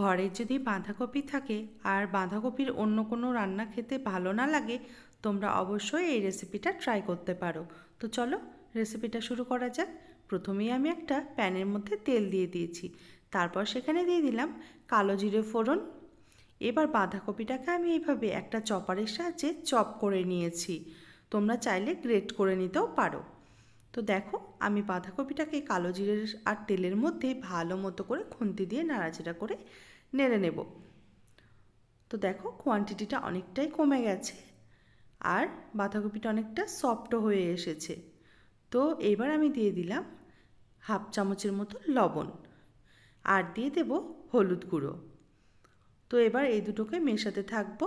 ঘরে যদি বাঁধাকপি থাকে আর বাঁধাকপির অন্য কোনো রান্না খেতে ভালো না লাগে তোমরা অবশ্যই এই রেসিপিটা ট্রাই করতে পারো তো চলো রেসিপিটা শুরু করা যাক প্রথমেই আমি একটা প্যানের মধ্যে তেল দিয়ে দিয়েছি তারপর সেখানে দিয়ে দিলাম কালো জিরে ফোড়ন এবার বাঁধাকপিটাকে আমি এইভাবে একটা চপারের সাহায্যে চপ করে নিয়েছি তোমরা চাইলে গ্রেট করে নিতেও পারো তো দেখো আমি বাঁধাকপিটাকে কালো জিরের আর তেলের মধ্যে ভালো মতো করে খুন্তি দিয়ে নাড়াচাড়া করে নেড়ে নেব তো দেখো কোয়ান্টিটিটা অনেকটাই কমে গেছে আর বাঁধাকপিটা অনেকটা সফট হয়ে এসেছে তো এবার আমি দিয়ে দিলাম হাফ চামচের মতো লবণ আর দিয়ে দেব হলুদ গুঁড়ো তো এবার এই দুটোকে মেশাতে থাকবো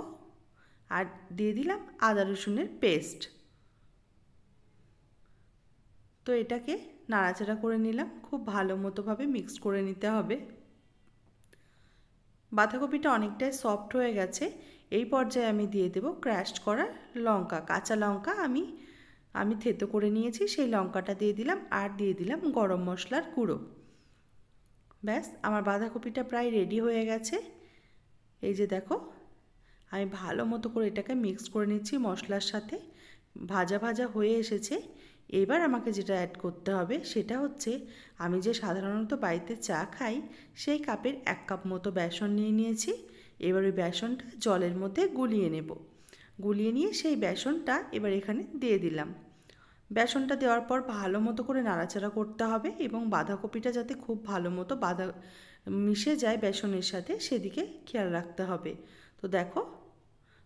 আর দিয়ে দিলাম আদা রসুনের পেস্ট তো এটাকে নাড়াচাড়া করে নিলাম খুব ভালো মতোভাবে মিক্স করে নিতে হবে বাঁধাকপিটা অনেকটাই সফট হয়ে গেছে এই পর্যায়ে আমি দিয়ে দেব ক্র্যাশ করা লঙ্কা কাঁচা লঙ্কা আমি আমি থেতো করে নিয়েছি সেই লঙ্কাটা দিয়ে দিলাম আর দিয়ে দিলাম গরম মশলার গুঁড়ো ব্যাস আমার বাঁধাকপিটা প্রায় রেডি হয়ে গেছে এই যে দেখো আমি ভালো মতো করে এটাকে মিক্স করে নিচ্ছি মশলার সাথে ভাজা ভাজা হয়ে এসেছে এবার আমাকে যেটা অ্যাড করতে হবে সেটা হচ্ছে আমি যে সাধারণত বাড়িতে চা খাই সেই কাপের এক কাপ মতো বেসন নিয়ে নিয়েছি এবার ওই বেসনটা জলের মধ্যে গুলিয়ে নেব গুলিয়ে নিয়ে সেই বেসনটা এবার এখানে দিয়ে দিলাম বেসনটা দেওয়ার পর ভালো মতো করে নাড়াচাড়া করতে হবে এবং বাঁধাকপিটা যাতে খুব ভালো মতো বাঁধা মিশে যায় বেসনের সাথে সেদিকে খেয়াল রাখতে হবে তো দেখো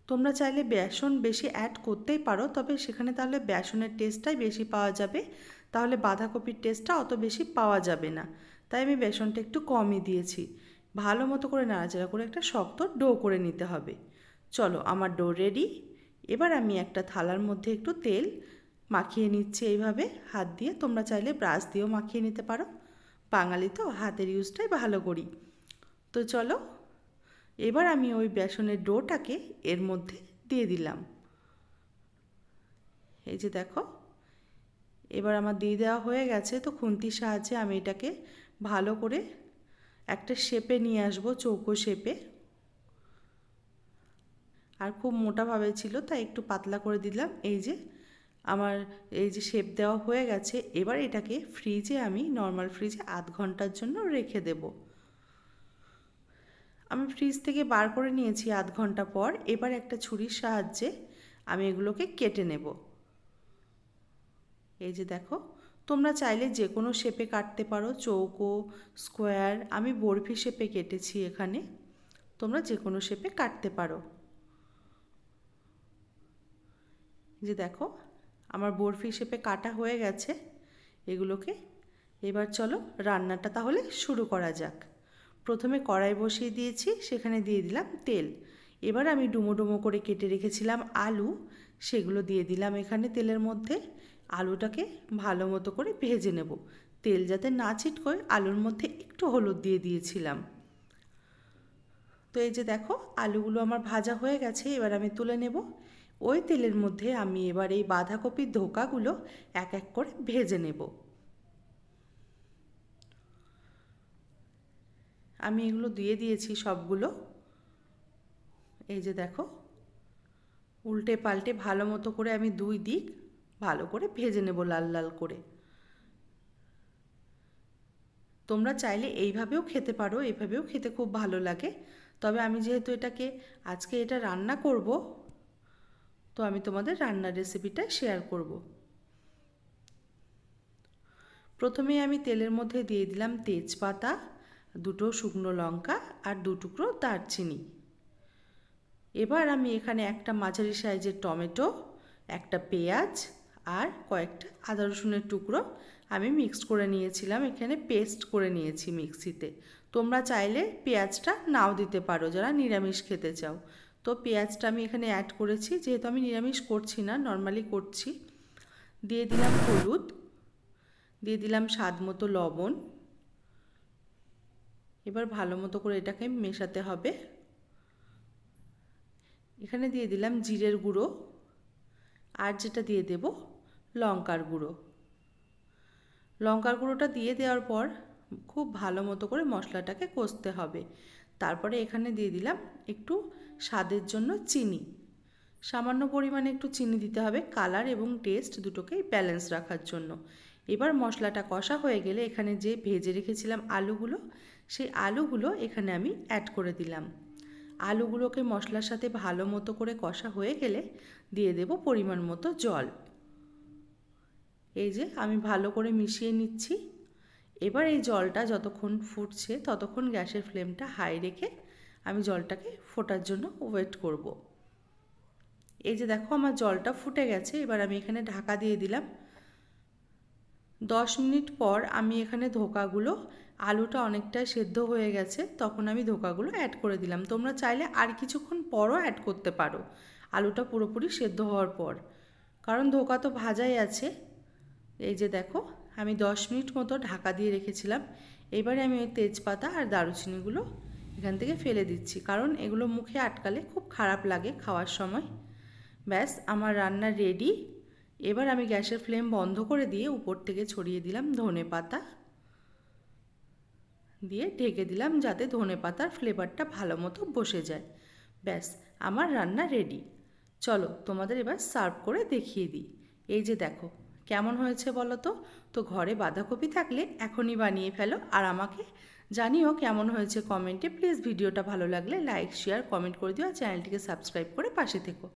তোমরা চাইলে বেসন বেশি অ্যাড করতেই পারো তবে সেখানে তাহলে বেসনের টেস্টটাই বেশি পাওয়া যাবে তাহলে বাঁধাকপির টেস্টটা অত বেশি পাওয়া যাবে না তাই আমি বেসনটা একটু কমই দিয়েছি ভালো মতো করে নাড়াচাড়া করে একটা শক্ত ডো করে নিতে হবে চলো আমার ডো রেডি এবার আমি একটা থালার মধ্যে একটু তেল মাখিয়ে নিচ্ছি এইভাবে হাত দিয়ে তোমরা চাইলে ব্রাশ দিয়েও মাখিয়ে নিতে পারো বাঙালি তো হাতের ইউজটাই ভালো করি তো চলো এবার আমি ওই বেসনের ডোটাকে এর মধ্যে দিয়ে দিলাম এই যে দেখো এবার আমার দিয়ে দেওয়া হয়ে গেছে তো খুন্তির সাহায্যে আমি এটাকে ভালো করে একটা শেপে নিয়ে আসব চৌকো শেপে আর খুব মোটাভাবে ছিল তাই একটু পাতলা করে দিলাম এই যে আমার এই যে শেপ দেওয়া হয়ে গেছে এবার এটাকে ফ্রিজে আমি নর্মাল ফ্রিজে আধ ঘন্টার জন্য রেখে দেবো আমি ফ্রিজ থেকে বার করে নিয়েছি আধ ঘন্টা পর এবার একটা ছুরির সাহায্যে আমি এগুলোকে কেটে নেব এই যে দেখো তোমরা চাইলে যে কোনো শেপে কাটতে পারো চৌকো স্কোয়ার আমি বরফি শেপে কেটেছি এখানে তোমরা যে কোনো শেপে কাটতে পারো যে দেখো আমার বরফি শেপে কাটা হয়ে গেছে এগুলোকে এবার চলো রান্নাটা তাহলে শুরু করা যাক প্রথমে কড়াই বসিয়ে দিয়েছি সেখানে দিয়ে দিলাম তেল এবার আমি ডুমো ডুমো করে কেটে রেখেছিলাম আলু সেগুলো দিয়ে দিলাম এখানে তেলের মধ্যে আলুটাকে ভালো মতো করে ভেজে নেব তেল যাতে না ছিটকয় আলুর মধ্যে একটু হলুদ দিয়ে দিয়েছিলাম তো এই যে দেখো আলুগুলো আমার ভাজা হয়ে গেছে এবার আমি তুলে নেব ওই তেলের মধ্যে আমি এবার এই বাঁধাকপির ধোকাগুলো এক এক করে ভেজে নেব আমি এগুলো দিয়ে দিয়েছি সবগুলো এই যে দেখো উল্টে পাল্টে ভালো মতো করে আমি দুই দিক ভালো করে ভেজে নেব লাল লাল করে তোমরা চাইলে এইভাবেও খেতে পারো এইভাবেও খেতে খুব ভালো লাগে তবে আমি যেহেতু এটাকে আজকে এটা রান্না করব তো আমি তোমাদের রান্নার রেসিপিটা শেয়ার করব প্রথমে আমি তেলের মধ্যে দিয়ে দিলাম তেজপাতা দুটো শুকনো লঙ্কা আর দু টুকরো দারচিনি এবার আমি এখানে একটা মাঝারি সাইজের টমেটো একটা পেঁয়াজ আর কয়েকটা আদা রসুনের টুকরো আমি মিক্স করে নিয়েছিলাম এখানে পেস্ট করে নিয়েছি মিক্সিতে তোমরা চাইলে পেঁয়াজটা নাও দিতে পারো যারা নিরামিষ খেতে চাও তো পেঁয়াজটা আমি এখানে অ্যাড করেছি যেহেতু আমি নিরামিষ করছি না নর্মালি করছি দিয়ে দিলাম হলুদ দিয়ে দিলাম স্বাদ মতো লবণ এবার ভালো মতো করে এটাকে মেশাতে হবে এখানে দিয়ে দিলাম জিরের গুঁড়ো আর যেটা দিয়ে দেব লঙ্কার গুঁড়ো লঙ্কার গুঁড়োটা দিয়ে দেওয়ার পর খুব ভালো মতো করে মশলাটাকে কষতে হবে তারপরে এখানে দিয়ে দিলাম একটু স্বাদের জন্য চিনি সামান্য পরিমাণে একটু চিনি দিতে হবে কালার এবং টেস্ট দুটোকেই ব্যালেন্স রাখার জন্য এবার মশলাটা কষা হয়ে গেলে এখানে যে ভেজে রেখেছিলাম আলুগুলো সেই আলুগুলো এখানে আমি অ্যাড করে দিলাম আলুগুলোকে মশলার সাথে ভালো মতো করে কষা হয়ে গেলে দিয়ে দেব পরিমাণ মতো জল এই যে আমি ভালো করে মিশিয়ে নিচ্ছি এবার এই জলটা যতক্ষণ ফুটছে ততক্ষণ গ্যাসের ফ্লেমটা হাই রেখে আমি জলটাকে ফোটার জন্য ওয়েট করব। এই যে দেখো আমার জলটা ফুটে গেছে এবার আমি এখানে ঢাকা দিয়ে দিলাম দশ মিনিট পর আমি এখানে ধোকাগুলো আলুটা অনেকটাই সেদ্ধ হয়ে গেছে তখন আমি ধোকাগুলো অ্যাড করে দিলাম তোমরা চাইলে আর কিছুক্ষণ পরও অ্যাড করতে পারো আলুটা পুরোপুরি সেদ্ধ হওয়ার পর কারণ ধোকা তো ভাজাই আছে এই যে দেখো আমি দশ মিনিট মতো ঢাকা দিয়ে রেখেছিলাম এবারে আমি ওই তেজপাতা আর দারুচিনিগুলো এখান থেকে ফেলে দিচ্ছি কারণ এগুলো মুখে আটকালে খুব খারাপ লাগে খাওয়ার সময় ব্যাস আমার রান্না রেডি এবার আমি গ্যাসের ফ্লেম বন্ধ করে দিয়ে উপর থেকে ছড়িয়ে দিলাম ধনে পাতা দিয়ে ঢেকে দিলাম যাতে ধনে পাতার ফ্লেভারটা ভালো মতো বসে যায় ব্যাস আমার রান্না রেডি চলো তোমাদের এবার সার্ভ করে দেখিয়ে দিই এই যে দেখো কেমন হয়েছে বলো তো তো ঘরে বাঁধাকপি থাকলে এখনই বানিয়ে ফেলো আর আমাকে জানিও কেমন হয়েছে কমেন্টে প্লিজ ভিডিওটা ভালো লাগলে লাইক শেয়ার কমেন্ট করে দিও আর চ্যানেলটিকে সাবস্ক্রাইব করে পাশে থেকো